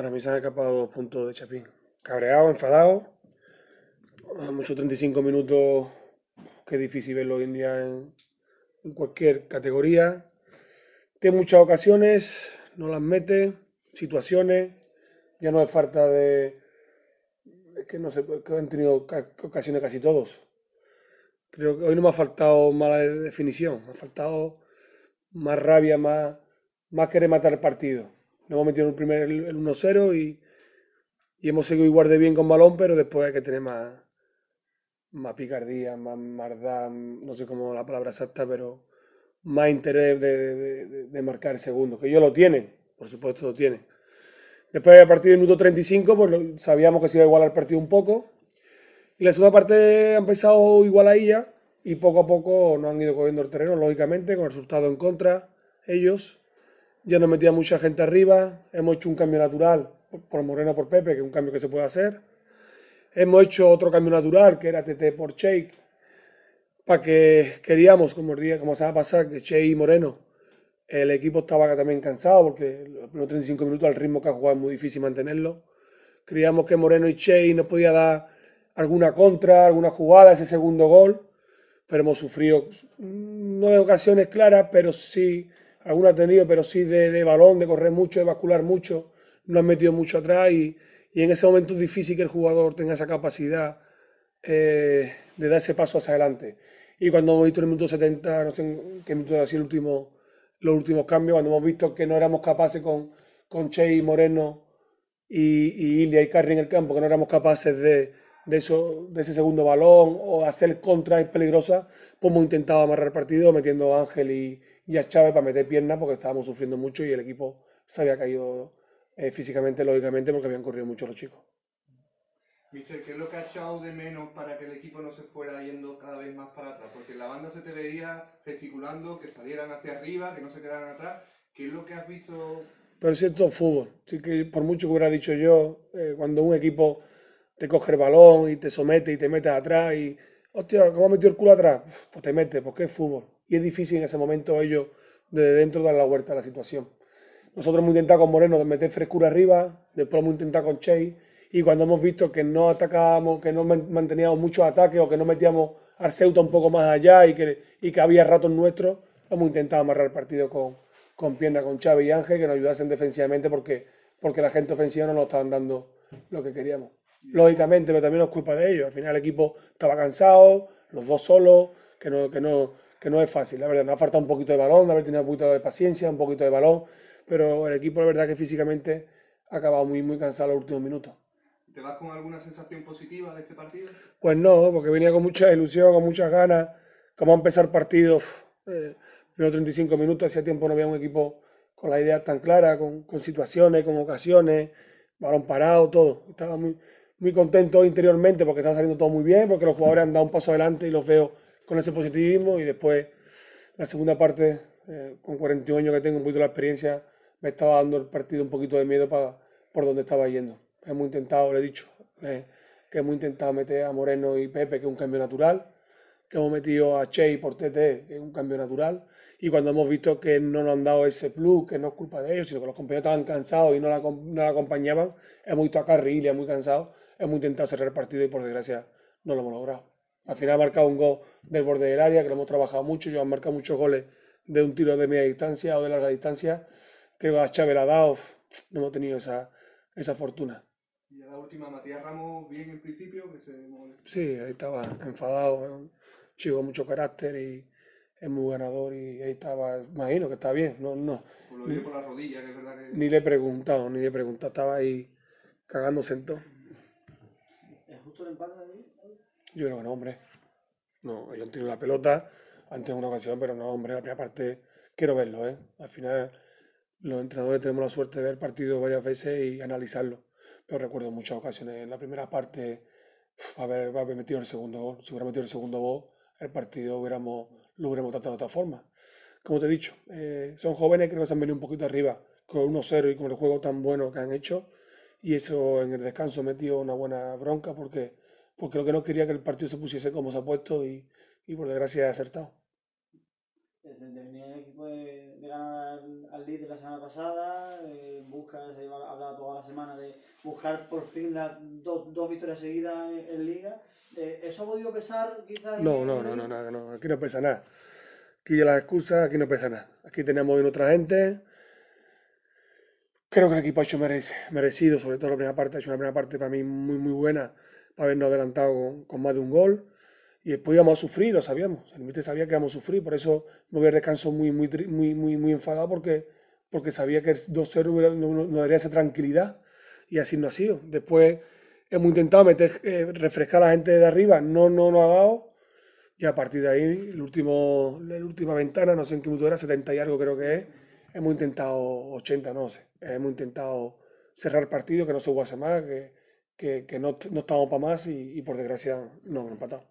Para mí se han escapado dos puntos de Chapín. Cabreado, enfadado. Muchos 35 minutos que difícil verlo hoy en día en, cualquier categoría. Tiene muchas ocasiones, no las mete, situaciones. Ya no es falta de. Es que no sé, que han tenido ocasiones casi todos. Creo que hoy no me ha faltado mala definición, me ha faltado más rabia, más, más querer matar el partido. Nos hemos metido el primer el 1-0 y, hemos seguido igual de bien con balón, pero después hay que tener más, más picardía, más maldad, no sé cómo la palabra exacta, pero más interés de, de, el segundo. marcar segundo que ellos lo tienen, por supuesto lo tienen. Después, a partir del minuto 35, pues sabíamos que se iba a igualar el partido un poco. Y la segunda parte han empezado igual a ella Y poco a poco nos han ido cogiendo el terreno, lógicamente, con el resultado en contra, ellos ya no metía mucha gente arriba, hemos hecho un cambio natural, por Moreno por Pepe, que es un cambio que se puede hacer. Hemos hecho otro cambio natural, que era TT por Shake, para que queríamos, como, el día, como se va a pasar, que Che y Moreno, el equipo estaba también cansado, porque los primeros 35 minutos al ritmo que ha jugado es muy difícil mantenerlo. Creíamos que Moreno y Che nos podía dar alguna contra, alguna jugada, ese segundo gol, pero hemos sufrido no de ocasiones claras, pero sí alguna ha tenido, pero sí de, balón, de correr mucho, de bascular mucho, no han metido mucho atrás y, en ese momento es difícil que el jugador tenga esa capacidad eh, de dar ese paso hacia adelante. Y cuando hemos visto en el minuto 70, no sé en qué minuto ha el último, los últimos cambios, cuando hemos visto que no éramos capaces con, con Che y Moreno y, y y Carri en el campo, que no éramos capaces de, de, eso, de ese segundo balón o hacer contra peligrosa, pues hemos intentado amarrar partido metiendo a Ángel y, y a Chávez para meter piernas porque estábamos sufriendo mucho y el equipo se había caído eh, físicamente, lógicamente, porque habían corrido mucho los chicos. ¿qué es lo que ha echado de menos para que el equipo no se fuera yendo cada vez más para atrás? Porque la banda se te veía gesticulando, que salieran hacia arriba, que no se quedaran atrás. ¿Qué es lo que has visto? Pero es cierto, fútbol. Sí que por mucho que hubiera dicho yo, eh, cuando un equipo te coge el balón y te somete y te metes atrás y, hostia, ¿cómo ha metido el culo atrás? Pues te mete, porque es fútbol y es difícil en ese momento ellos desde dentro dar la vuelta a la situación. Nosotros hemos intentado con Moreno de meter frescura arriba, después hemos intentado con Chase y cuando hemos visto que no atacábamos, que no manteníamos muchos ataques o que no metíamos al Ceuta un poco más allá y que, y que había ratos nuestros, hemos intentado amarrar el partido con, con Pierna, con Chávez y Ángel, que nos ayudasen defensivamente porque, porque la gente ofensiva no nos estaban dando lo que queríamos. Lógicamente, pero también es culpa de ellos. Al final el equipo estaba cansado, los dos solos, que que no, que no es fácil, la verdad. Nos ha faltado un poquito de balón, de haber tenido un poquito de paciencia, un poquito de balón, pero el equipo, la verdad, que físicamente ha acabado muy, muy cansado los últimos minutos. ¿Te vas con alguna sensación positiva de este partido? Pues no, porque venía con mucha ilusión, con muchas ganas. Como a empezar partido, eh, primero 35 minutos, hacía tiempo no había un equipo con la idea tan clara, con, situaciones, con ocasiones, balón parado, todo. Estaba muy, muy contento interiormente porque está saliendo todo muy bien, porque los jugadores han dado un paso adelante y los veo con ese positivismo y después la segunda parte, eh, con 41 años que tengo, un poquito de la experiencia, me estaba dando el partido un poquito de miedo para, por donde estaba yendo. Hemos intentado, le he dicho, eh, que hemos intentado meter a Moreno y Pepe, que es un cambio natural, que hemos metido a Che por TT, que es un cambio natural, y cuando hemos visto que no nos han dado ese plus, que no es culpa de ellos, sino que los compañeros estaban cansados y no la, no la acompañaban, hemos visto a es muy cansado, hemos intentado cerrar el partido y por desgracia no lo hemos logrado. Al final ha marcado un gol del borde del área, que lo hemos trabajado mucho. Yo han marcado muchos goles de un tiro de media distancia o de larga distancia. que a Chávez dado, no hemos tenido esa, esa fortuna. Y a la última, Matías Ramos, bien en principio, que se Sí, ahí estaba enfadado, chico mucho carácter y es muy ganador y ahí estaba, imagino que está bien, no, no. lo por la rodilla, es verdad que... Ni le he preguntado, ni le he preguntado, estaba ahí cagándose en todo. ¿Es justo el empate de ahí? Yo creo que no, hombre. No, ellos han tenido la pelota antes en una ocasión, pero no, hombre, la primera parte quiero verlo, ¿eh? Al final los entrenadores tenemos la suerte de ver partido varias veces y analizarlo. Pero recuerdo muchas ocasiones en la primera parte haber, haber, metido el segundo gol. Si hubiera metido el segundo gol, el partido hubiéramos, lo hubiéramos tratado de otra forma. Como te he dicho, eh, son jóvenes, creo que se han venido un poquito arriba con 1-0 y con el juego tan bueno que han hecho. Y eso en el descanso metió una buena bronca porque porque creo que no quería que el partido se pusiese como se ha puesto y, y por desgracia ha acertado. Se terminó el equipo de, de ganar al, líder la semana pasada, eh, busca, se hablado toda la semana de buscar por fin las dos, dos victorias seguidas en, Liga. Eh, ¿Eso ha podido pesar quizás? No, no, no, no, aquí no pesa nada. Aquí ya las excusas, aquí no pesa nada. Aquí tenemos bien otra gente. Creo que el equipo ha hecho merecido, sobre todo la primera parte, ha hecho una primera parte para mí muy, muy buena habernos adelantado con, más de un gol. Y después íbamos a sufrir, lo sabíamos. El míster sabía que íbamos a sufrir, por eso me hubiera descansado descanso muy, muy, muy, muy, muy enfadado porque, porque sabía que el 2-0 no daría esa tranquilidad y así no ha sido. Después hemos intentado meter, eh, refrescar a la gente de arriba, no nos no ha dado y a partir de ahí, el último, la última ventana, no sé en qué minuto era, 70 y algo creo que es, hemos intentado 80, no sé, hemos intentado cerrar partido, que no se hubiese más, que que, que no, no estábamos para más y, por desgracia no han empatado.